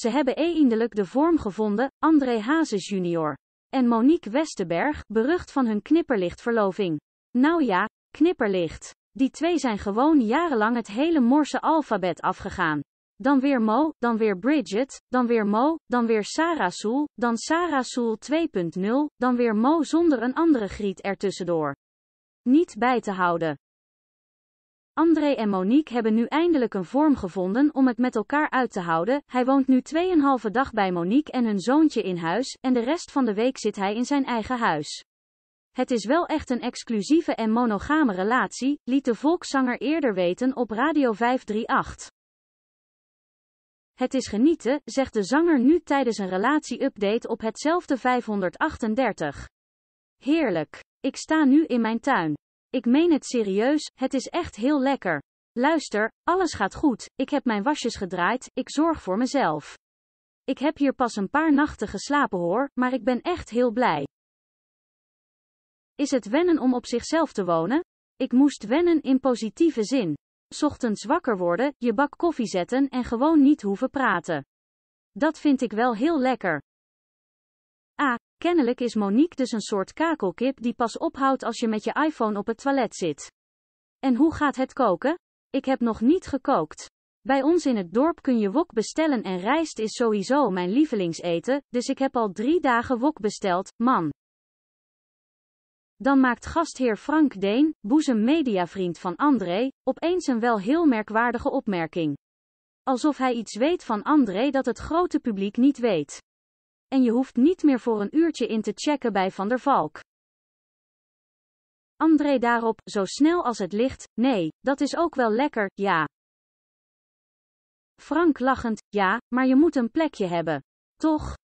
Ze hebben eindelijk de vorm gevonden, André Hazes Jr. En Monique Westerberg, berucht van hun knipperlichtverloving. Nou ja, knipperlicht. Die twee zijn gewoon jarenlang het hele Morse alfabet afgegaan. Dan weer Mo, dan weer Bridget, dan weer Mo, dan weer Sarah Soel, dan Sarah Soel 2.0, dan weer Mo zonder een andere griet ertussendoor. Niet bij te houden. André en Monique hebben nu eindelijk een vorm gevonden om het met elkaar uit te houden. Hij woont nu 2,5 dag bij Monique en hun zoontje in huis, en de rest van de week zit hij in zijn eigen huis. Het is wel echt een exclusieve en monogame relatie, liet de volkszanger eerder weten op Radio 538. Het is genieten, zegt de zanger nu tijdens een relatie-update op hetzelfde 538. Heerlijk. Ik sta nu in mijn tuin. Ik meen het serieus, het is echt heel lekker. Luister, alles gaat goed, ik heb mijn wasjes gedraaid, ik zorg voor mezelf. Ik heb hier pas een paar nachten geslapen hoor, maar ik ben echt heel blij. Is het wennen om op zichzelf te wonen? Ik moest wennen in positieve zin. Ochtends wakker worden, je bak koffie zetten en gewoon niet hoeven praten. Dat vind ik wel heel lekker. A. Kennelijk is Monique dus een soort kakelkip die pas ophoudt als je met je iPhone op het toilet zit. En hoe gaat het koken? Ik heb nog niet gekookt. Bij ons in het dorp kun je wok bestellen en rijst is sowieso mijn lievelingseten, dus ik heb al drie dagen wok besteld, man. Dan maakt gastheer Frank Deen, mediavriend van André, opeens een wel heel merkwaardige opmerking. Alsof hij iets weet van André dat het grote publiek niet weet en je hoeft niet meer voor een uurtje in te checken bij Van der Valk. André daarop, zo snel als het licht, nee, dat is ook wel lekker, ja. Frank lachend, ja, maar je moet een plekje hebben. Toch?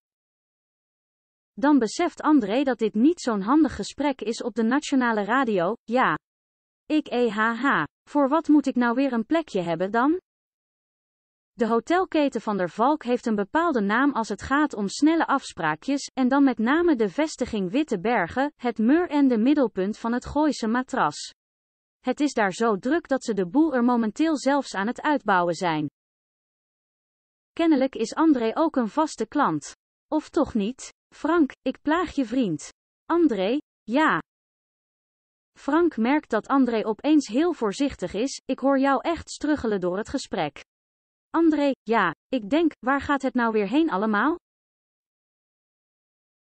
Dan beseft André dat dit niet zo'n handig gesprek is op de nationale radio, ja. Ik ehh, voor wat moet ik nou weer een plekje hebben dan? De hotelketen van der Valk heeft een bepaalde naam als het gaat om snelle afspraakjes, en dan met name de vestiging Witte Bergen, het muur en de middelpunt van het Gooise matras. Het is daar zo druk dat ze de boel er momenteel zelfs aan het uitbouwen zijn. Kennelijk is André ook een vaste klant. Of toch niet? Frank, ik plaag je vriend. André, ja. Frank merkt dat André opeens heel voorzichtig is, ik hoor jou echt struggelen door het gesprek. André, ja, ik denk, waar gaat het nou weer heen allemaal?